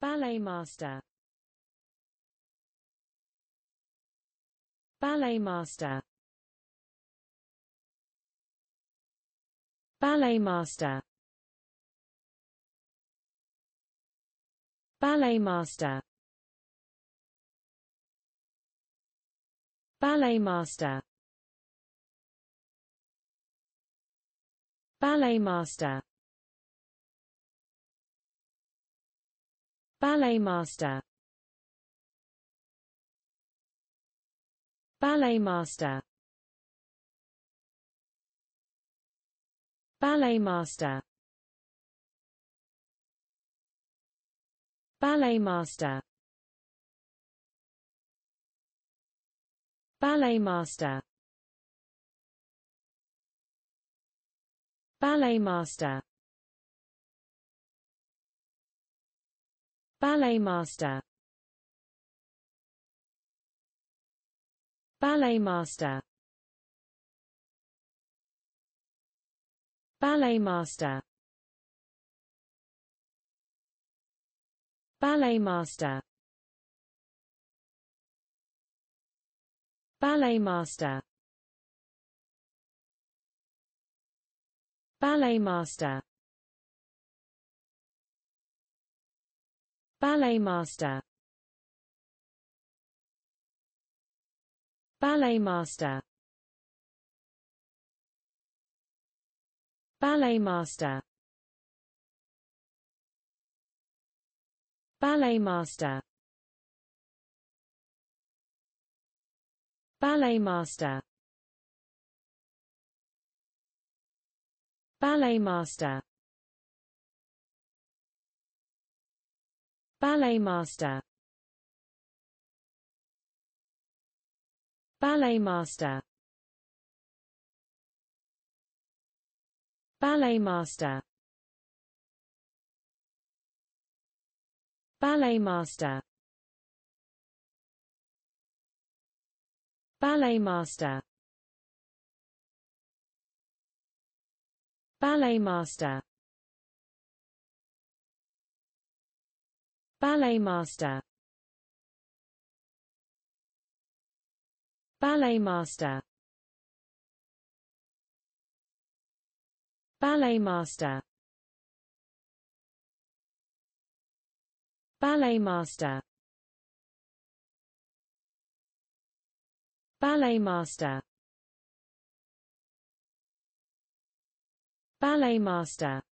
Ballet master Ballet master Ballet master Ballet master Ballet master Ballet master Ballet master Ballet master Ballet master Ballet master Ballet master Ballet master Ballet master Ballet master Ballet master Ballet master Ballet master Ballet master Ballet master Ballet master Ballet master Ballet master Ballet master Ballet master Ballet master Ballet master Ballet master Ballet master Ballet master Ballet master Ballet master Ballet master Ballet master Ballet master Ballet master Ballet master